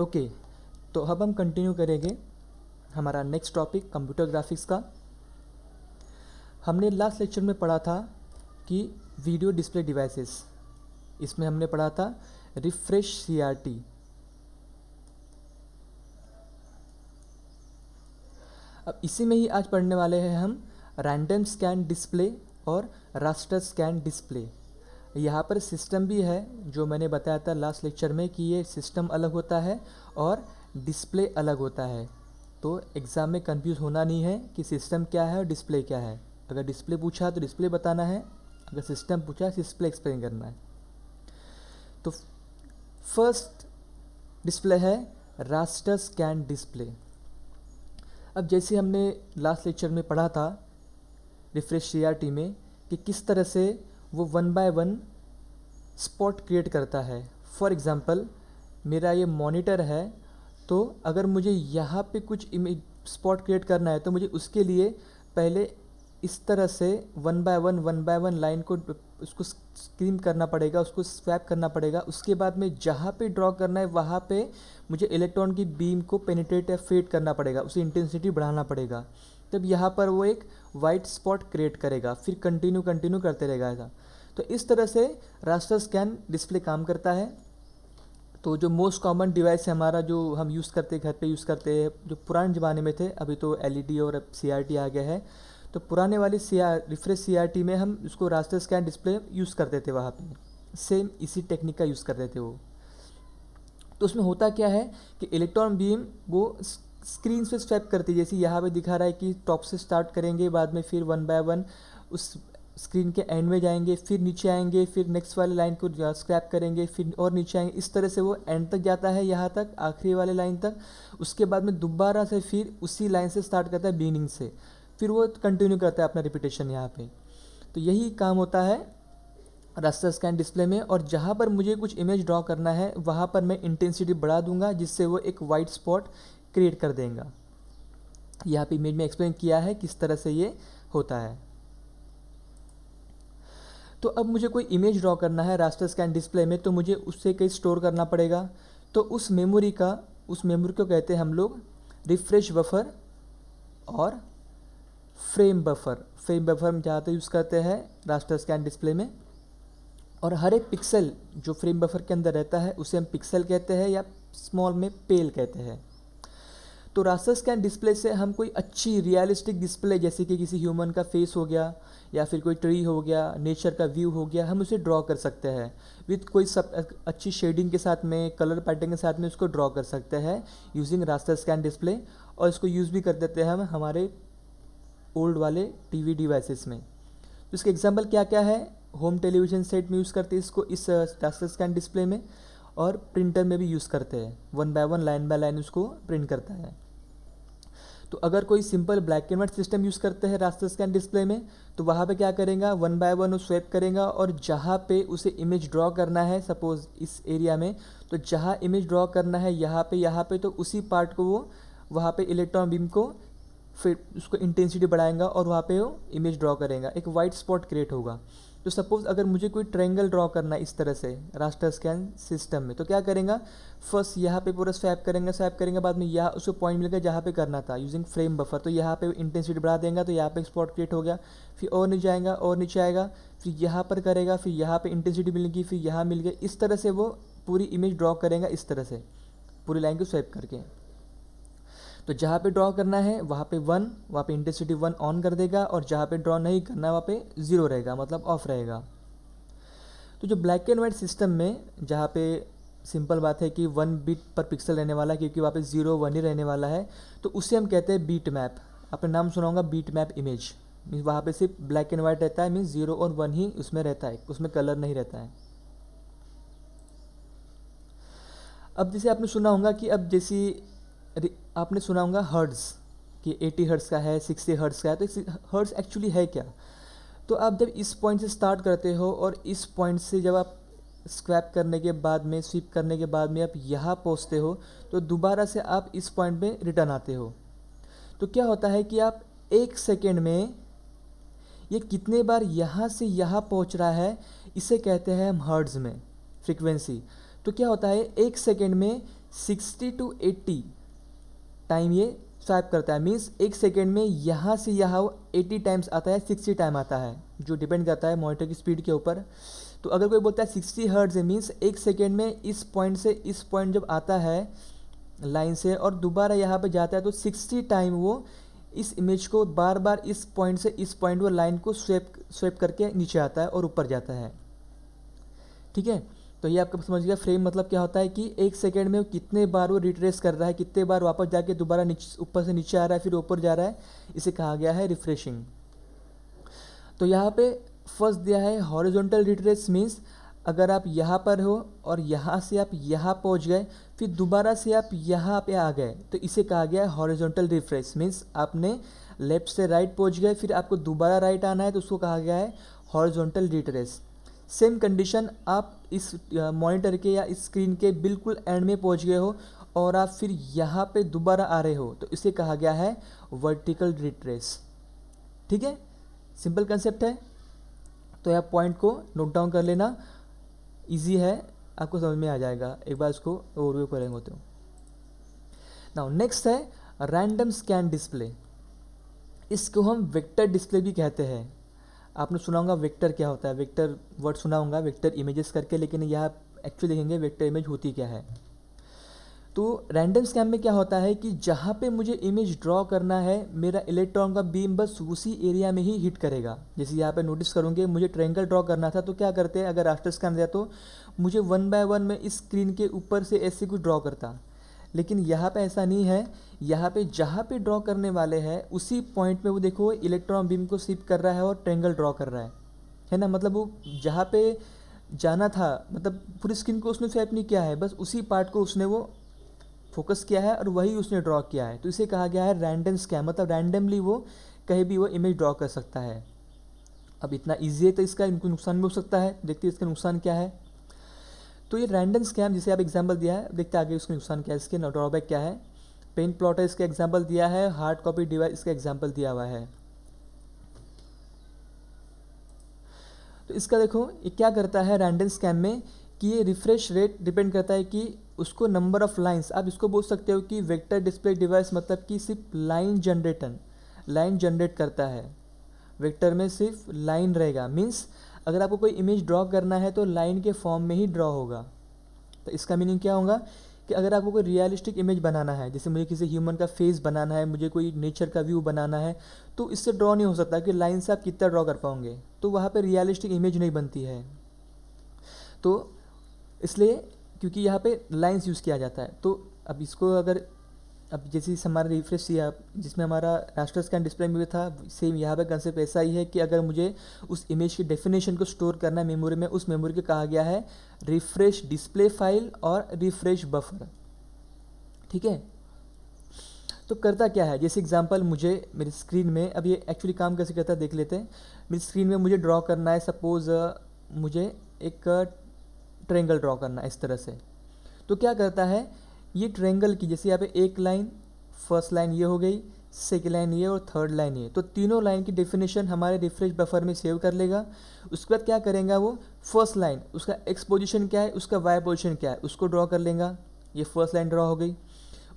okay तो अब हम कंटिन्यू करेंगे हमारा नेक्स्ट टॉपिक कंप्यूटर ग्राफिक्स का हमने लास्ट लेक्चर में पढ़ा था कि वीडियो डिस्प्ले डिवाइसेस इसमें हमने पढ़ा था रिफ्रेश सीआरटी अब इसी में ही आज पढ़ने वाले हैं हम रैंडम स्कैन डिस्प्ले और रास्टर स्कैन डिस्प्ले यहाँ पर सिस्टम भी है जो मैंने बताया था लास्ट लेक्चर में कि ये सिस्टम अलग होता है और डिस्प्ले अलग होता है तो एग्ज़ाम में कंफ्यूज होना नहीं है कि सिस्टम क्या है और डिस्प्ले क्या है अगर डिस्प्ले पूछा तो डिस्प्ले बताना है अगर सिस्टम पूछा डिस्प्ले एक्सप्लेन करना है तो फर्स्ट डिस्प्ले है रास्टर स्कैन डिस्प्ले अब जैसे हमने लास्ट लेक्चर में पढ़ा था रिफ्रेश सी में कि किस तरह से वो one by one spot create करता है फॉर एग्ज़ाम्पल मेरा ये मॉनिटर है तो अगर मुझे यहाँ पे कुछ इमेज स्पॉट क्रिएट करना है तो मुझे उसके लिए पहले इस तरह से one by one one by one line को उसको स्क्रीन करना पड़ेगा उसको स्वैप करना पड़ेगा उसके बाद में जहाँ पे ड्रॉ करना है वहाँ पे मुझे इलेक्ट्रॉन की बीम को पेनिट्रेट या फेड करना पड़ेगा उसे इंटेंसिटी बढ़ाना पड़ेगा तब यहाँ पर वो एक वाइट स्पॉट क्रिएट करेगा फिर कंटिन्यू कंटिन्यू करते रहेगा ऐसा तो इस तरह से रास्टर स्कैन डिस्प्ले काम करता है तो जो मोस्ट कॉमन डिवाइस है हमारा जो हम यूज़ करते हैं घर पे यूज़ करते हैं जो पुराने ज़माने में थे अभी तो एल e और अब सी आ गया है तो पुराने वाली सी आर रिफ्रेश सी में हम उसको रास्टर स्कैन डिस्प्ले यूज़ करते थे वहाँ पर सेम इसी टेक्निक का यूज़ करते थे वो तो उसमें होता क्या है कि इलेक्ट्रॉन बीम वो स्क्रीन से स्वैप करते जैसे यहाँ पे दिखा रहा है कि टॉप से स्टार्ट करेंगे बाद में फिर वन बाय वन उस स्क्रीन के एंड में जाएंगे फिर नीचे आएंगे फिर नेक्स्ट वाले लाइन को स्क्रैप करेंगे फिर और नीचे आएंगे इस तरह से वो एंड तक जाता है यहाँ तक आखिरी वाले लाइन तक उसके बाद में दोबारा से फिर उसी लाइन से स्टार्ट करता है बीनिंग से फिर वो कंटिन्यू करता है अपना रिपीटेशन यहाँ पे तो यही काम होता है रास्ता स्कैन डिस्प्ले में और जहाँ पर मुझे कुछ इमेज ड्रॉ करना है वहाँ पर मैं इंटेंसिटी बढ़ा दूंगा जिससे वो एक वाइट स्पॉट क्रिएट कर देगा यहाँ पे इमेज में एक्सप्लेन किया है किस तरह से ये होता है तो अब मुझे कोई इमेज ड्रॉ करना है रास्टर स्कैन डिस्प्ले में तो मुझे उससे कहीं स्टोर करना पड़ेगा तो उस मेमोरी का उस मेमोरी को कहते हैं हम लोग रिफ्रेश बफर और फ्रेम बफर फ्रेम बफर हम ज़्यादातर यूज़ करते हैं रास्टर स्कैन डिस्प्ले में और हर एक पिक्सल जो फ्रेम बफर के अंदर रहता है उसे हम पिक्सल कहते हैं या स्मॉल में पेल कहते हैं तो रास्टर स्कैन डिस्प्ले से हम कोई अच्छी रियलिस्टिक डिस्प्ले जैसे कि किसी ह्यूमन का फेस हो गया या फिर कोई ट्री हो गया नेचर का व्यू हो गया हम उसे ड्रॉ कर सकते हैं विथ कोई सब अच्छी शेडिंग के साथ में कलर पैटर्न के साथ में उसको ड्रॉ कर सकते हैं यूजिंग रास्टर स्कैन डिस्प्ले और इसको यूज़ भी कर देते हैं हम हमारे ओल्ड वाले टीवी डिवाइसेस में तो इसके एग्जाम्पल क्या क्या है होम टेलीविजन सेट में यूज़ करते हैं इसको इस रास्टर स्कैन डिस्प्ले में और प्रिंटर में भी यूज़ करते हैं one by one line by line उसको प्रिंट करता है तो अगर कोई simple black and white system use करते हैं रास्ते स्कैन डिस्प्ले में तो वहाँ पे क्या करेगा वन बाय वन वो स्वेप करेगा और जहाँ पे उसे इमेज ड्रॉ करना है सपोज़ इस एरिया में तो जहाँ इमेज ड्रॉ करना है यहाँ पे यहाँ पे तो उसी पार्ट को वो वहाँ पे इलेक्ट्रॉन बीम को फिर उसको इंटेंसिटी बढ़ाएगा और वहाँ पे वो इमेज ड्रॉ करेगा एक वाइट स्पॉट क्रिएट होगा तो सपोज़ अगर मुझे कोई ट्रायंगल ड्रॉ करना है इस तरह से रास्टर स्कैन सिस्टम में तो क्या करेंगे फर्स्ट यहाँ पे पूरा स्वैप करेंगे स्वैप करेंगे बाद में यहाँ उसको पॉइंट मिलेगा जहाँ पे करना था यूजिंग फ्रेम बफर तो यहाँ पे इंटेंसिटी बढ़ा देंगे तो यहाँ पे स्पॉट क्रिएट हो गया फिर और नीचे आएगा और नीचे आएगा फिर यहाँ पर करेगा फिर यहाँ पर इंटेंसिटी मिलेगी फिर यहाँ मिल गया इस तरह से वो पूरी इमेज ड्रॉ करेंगे इस तरह से पूरी लाइन को स्वैप करके तो जहाँ पे ड्रॉ करना है वहाँ पे वन वहाँ पे इंटेंसिटी वन ऑन कर देगा और जहाँ पे ड्रॉ नहीं करना वहाँ पे ज़ीरो रहेगा मतलब ऑफ रहेगा तो जो ब्लैक एंड वाइट सिस्टम में जहाँ पे सिंपल बात है कि वन बीट पर पिक्सल रहने वाला है क्योंकि वहाँ पे ज़ीरो वन ही रहने वाला है तो उसे हम कहते हैं बीट मैप आपने नाम सुना होगा बीट मैप इमेज मीन्स वहाँ पे सिर्फ ब्लैक एंड वाइट रहता है मीन्स ज़ीरो और वन ही उसमें रहता है उसमें कलर नहीं रहता है अब जैसे आपने सुना होगा कि अब जैसी आपने सुना होगा हर्ड्स कि 80 हर्ट्स का है 60 हर्ट्स का है तो हर्ट्स एक्चुअली है क्या तो आप जब इस पॉइंट से स्टार्ट करते हो और इस पॉइंट से जब आप स्क्रैप करने के बाद में स्वीप करने के बाद में आप यहाँ पहुँचते हो तो दोबारा से आप इस पॉइंट में रिटर्न आते हो तो क्या होता है कि आप एक सेकेंड में ये कितने बार यहाँ से यहाँ पहुँच रहा है इसे कहते हैं हम हर्ड्स में फ्रिक्वेंसी तो क्या होता है एक सेकेंड में सिक्सटी टू एट्टी टाइम ये स्वाइप करता है मीन्स एक सेकेंड में यहाँ से यहाँ एटी टाइम्स आता है सिक्सटी टाइम आता है जो डिपेंड करता है मोनिटर की स्पीड के ऊपर तो अगर कोई बोलता है सिक्सटी हर्ट्स है मीन्स एक सेकेंड में इस पॉइंट से इस पॉइंट जब आता है लाइन से और दोबारा यहाँ पे जाता है तो सिक्सटी टाइम वो इस इमेज को बार बार इस पॉइंट से इस पॉइंट वो लाइन को स्वेप स्वेप करके नीचे आता है और ऊपर जाता है ठीक है तो ये आपका समझ गया फ्रेम मतलब क्या होता है कि एक सेकेंड में वो कितने बार वो रिट्रेस कर रहा है कितने बार वापस जाके दोबारा ऊपर से नीचे आ रहा है फिर ऊपर जा रहा है इसे कहा गया है रिफ्रेशिंग तो यहाँ पे फर्स्ट दिया है हॉरिजॉन्टल रिट्रेस मीन्स अगर आप यहाँ पर हो और यहाँ से आप यहाँ पहुँच गए फिर दोबारा से आप यहाँ पे आ गए तो इसे कहा गया है हॉरिजॉन्टल रिफ्रेश मीन्स आपने लेफ्ट से राइट पहुँच गए फिर आपको दोबारा राइट आना है तो उसको कहा गया है हॉरिजॉन्टल रिट्रेस सेम कंडीशन आप इस मॉनिटर के या स्क्रीन के बिल्कुल एंड में पहुंच गए हो और आप फिर यहाँ पे दोबारा आ रहे हो तो इसे कहा गया है वर्टिकल रिट्रेस ठीक है सिंपल कंसेप्ट है तो यह पॉइंट को नोट डाउन कर लेना इजी है आपको समझ में आ जाएगा एक बार इसको ओवरव्यू करेंगे तो नाउ नेक्स्ट है रैंडम स्कैन डिस्प्ले इसको हम वेक्टर डिस्प्ले भी कहते हैं आपने सुना होगा वेक्टर क्या होता है वेक्टर वर्ड सुना होगा वेक्टर इमेजेस करके लेकिन यह आप एक्चुअली देखेंगे वेक्टर इमेज होती क्या है तो रैंडम स्कैम में क्या होता है कि जहाँ पे मुझे इमेज ड्रॉ करना है मेरा इलेक्ट्रॉन का बीम बस उसी एरिया में ही हिट करेगा जैसे यहाँ पे नोटिस करूँगे मुझे ट्रेंगल ड्रॉ करना था तो क्या करते हैं अगर राष्ट्र स्कैम दिया तो मुझे वन बाय वन में इस स्क्रीन के ऊपर से ऐसे कुछ ड्रॉ करता लेकिन यहाँ पर ऐसा नहीं है यहाँ पे जहाँ पे ड्रॉ करने वाले हैं उसी पॉइंट पे वो देखो इलेक्ट्रॉन बीम को स्विप कर रहा है और ट्रेंगल ड्रॉ कर रहा है है ना मतलब वो जहाँ पे जाना था मतलब पूरी स्किन को उसने स्वैप नहीं किया है बस उसी पार्ट को उसने वो फोकस किया है और वही उसने ड्रॉ किया है तो इसे कहा गया है रैंडम स्कैम मतलब रैंडमली वो कहीं भी वो इमेज ड्रॉ कर सकता है अब इतना ईजी है तो इसका इनको नुकसान भी हो सकता है देखते हैं इसका नुकसान क्या है तो ये रैंडम स्कैम जिसे आप एग्जाम्पल दिया है देखते आगे उसका नुकसान क्या है इसके ड्रॉबैक क्या है पेन प्लॉटर इसका एग्जाम्पल दिया है हार्ड कॉपी डिवाइस इसका एग्जाम्पल दिया हुआ है तो इसका देखो ये क्या करता है रैंडम स्कैम में कि ये रिफ्रेश रेट डिपेंड करता है कि उसको नंबर ऑफ लाइंस आप इसको बोल सकते हो कि वेक्टर डिस्प्ले डिवाइस मतलब कि सिर्फ लाइन जनरेटन लाइन जनरेट करता है वेक्टर में सिर्फ लाइन रहेगा मीन्स अगर आपको कोई इमेज ड्रॉ करना है तो लाइन के फॉर्म में ही ड्रॉ होगा तो इसका मीनिंग क्या होगा कि अगर आपको कोई रियलिस्टिक इमेज बनाना है जैसे मुझे किसी ह्यूमन का फेस बनाना है मुझे कोई नेचर का व्यू बनाना है तो इससे ड्रॉ नहीं हो सकता कि लाइन से आप कितना ड्रॉ कर पाओगे तो वहाँ पर रियलिस्टिक इमेज नहीं बनती है तो इसलिए क्योंकि यहाँ पे लाइंस यूज़ किया जाता है तो अब इसको अगर अब जैसे इस हमारा रिफ्रेश किया जिसमें हमारा रास्टर स्कैन डिस्प्ले में भी था सेम यहाँ पर कंसेप्ट ऐसा ही है कि अगर मुझे उस इमेज की डेफिनेशन को स्टोर करना है मेमोरी में उस मेमोरी को कहा गया है रिफ्रेश डिस्प्ले फाइल और रिफ्रेश बफर ठीक है तो करता क्या है जैसे एग्जांपल मुझे मेरी स्क्रीन में अब ये एक्चुअली काम कैसे करता है देख लेते हैं मेरी स्क्रीन में मुझे ड्रॉ करना है सपोज़ मुझे एक ट्रेंगल ड्रॉ करना है इस तरह से तो क्या करता है ये ट्रेंगल की जैसे यहाँ पे एक लाइन फर्स्ट लाइन ये हो गई सेकेंड लाइन ये और थर्ड लाइन ये तो तीनों लाइन की डेफिनेशन हमारे रिफ्रेश बफर में सेव कर लेगा उसके बाद क्या करेगा वो फर्स्ट लाइन उसका एक्स पोजिशन क्या है उसका वाई पोजिशन क्या है उसको ड्रॉ कर लेगा ये फर्स्ट लाइन ड्रॉ हो गई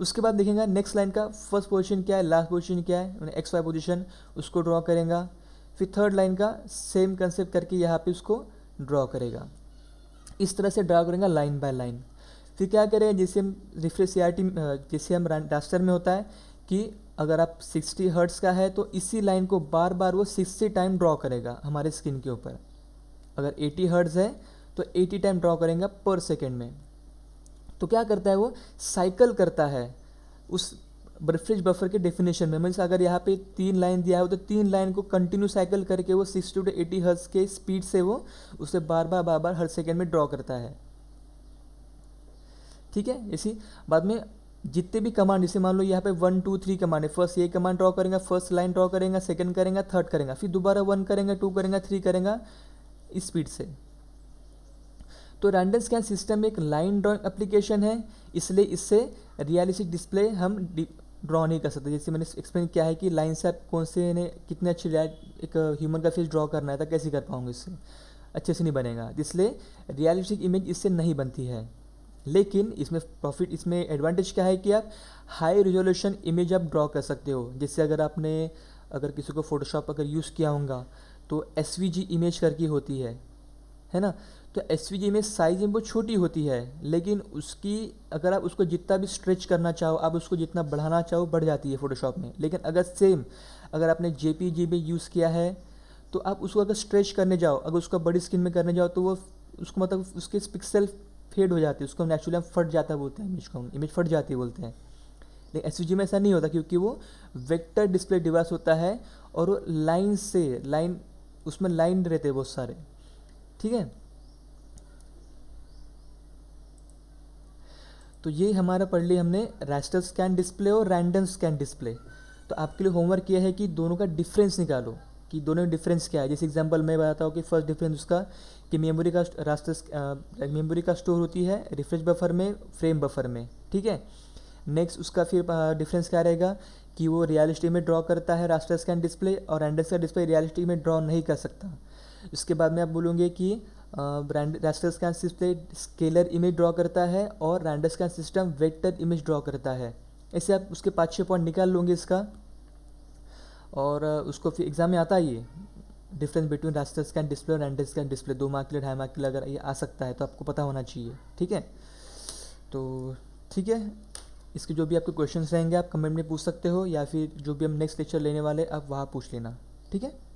उसके बाद देखेंगे नेक्स्ट लाइन का फर्स्ट पोजिशन क्या है लास्ट पोजिशन क्या है एक्स वाई पोजिशन उसको ड्रॉ करेगा फिर थर्ड लाइन का सेम कंसेप्ट करके यहाँ पे उसको ड्रॉ करेगा इस तरह से ड्रा करेगा लाइन बाय लाइन फिर तो क्या करें जैसे हम रिफ्रेश सी जैसे हम डास्टर में होता है कि अगर आप 60 हर्ट्स का है तो इसी लाइन को बार बार वो 60 टाइम ड्रॉ करेगा हमारे स्किन के ऊपर अगर 80 हर्ट्स है तो 80 टाइम ड्रॉ करेंगे पर सेकेंड में तो क्या करता है वो साइकिल करता है उस ब्रिफ्रिज बफर के डेफिनेशन में मीन्स अगर यहाँ पे तीन लाइन दिया हो तो तीन लाइन को कंटिन्यू साइकिल करके वो सिक्सटी टू एटी हर्ट्स के स्पीड से वो उसे बार बार बार बार हर सेकेंड में ड्रॉ करता है ठीक है इसी बाद में जितने भी कमांड इसे मान लो यहाँ पे वन टू थ्री कमांड है फर्स्ट ये कमांड ड्रॉ करेंगे फर्स्ट लाइन ड्रॉ करेंगे सेकंड करेंगे थर्ड करेंगे फिर दोबारा वन करेंगे टू करेंगे थ्री करेंगे स्पीड से तो रैंडम स्कैन सिस्टम एक लाइन ड्रॉइंग एप्लीकेशन है इसलिए इससे रियलिस्टिक डिस्प्ले हम ड्रॉ नहीं कर सकते जैसे मैंने एक्सप्लेन किया है कि लाइन से आप कौन से ने कितने अच्छे एक ह्यूमन का फेस ड्रॉ करना है तो कैसे कर पाऊंगे इससे अच्छे से नहीं बनेगा इसलिए रियलिस्टिक इमेज इससे नहीं बनती है लेकिन इसमें प्रॉफिट इसमें एडवांटेज क्या है कि आप हाई रिजोल्यूशन इमेज आप ड्रॉ कर सकते हो जैसे अगर आपने अगर किसी को फोटोशॉप अगर यूज़ किया होगा तो एस इमेज करके होती है है ना तो एस में साइज़ बहुत छोटी होती है लेकिन उसकी अगर आप उसको जितना भी स्ट्रेच करना चाहो आप उसको जितना बढ़ाना चाहो बढ़ जाती है फ़ोटोशॉप में लेकिन अगर सेम अगर आपने जे में यूज़ किया है तो आप उसको अगर स्ट्रेच करने जाओ अगर उसको बड़ी स्क्रीन में करने जाओ तो वो उसको मतलब उसके पिक्सल फेड हो जाती है उसको हम एक्चुअली हम फट जाता बोलते हैं इमेज को हम इमेज फट जाती बोलते हैं लेकिन एस में ऐसा नहीं होता क्योंकि वो वेक्टर डिस्प्ले डिवाइस होता है और वो लाइन से लाइन उसमें लाइन रहते हैं बहुत सारे ठीक है तो ये हमारा पढ़ लिया हमने रैस्टर स्कैन डिस्प्ले और रैंडम स्कैन डिस्प्ले तो आपके लिए होमवर्क यह है कि दोनों का डिफरेंस निकालो कि दोनों डिफरेंस क्या है जैसे एग्जांपल मैं बताता हूँ कि फर्स्ट डिफरेंस उसका कि मेमोरी का रास्ते मेमोरी का स्टोर होती है रिफ्रेश बफर में फ्रेम बफर में ठीक है नेक्स्ट उसका फिर डिफरेंस क्या रहेगा कि वो रियलिस्टिक में ड्रॉ करता है रास्टर स्कैन डिस्प्ले और एंड्रेस का डिस्प्ले रियलिस्टिक में ड्रॉ नहीं कर सकता उसके बाद में आप बोलोगे कि raster scan display scalar image draw करता है और random scan system vector image draw करता है ऐसे आप उसके पाँच छः पॉइंट निकाल लोगे इसका और उसको फिर एग्ज़ाम में आता ही difference between raster scan display और एंड स्कैन डिस्प्ले दो मार्क के लिए ढाई मार्क के लिए अगर ये आ सकता है तो आपको पता होना चाहिए ठीक है तो ठीक है इसके जो भी आपके क्वेश्चंस रहेंगे आप कमेंट में पूछ सकते हो या फिर जो भी हम नेक्स्ट लेक्चर लेने वाले आप वहाँ पूछ लेना ठीक है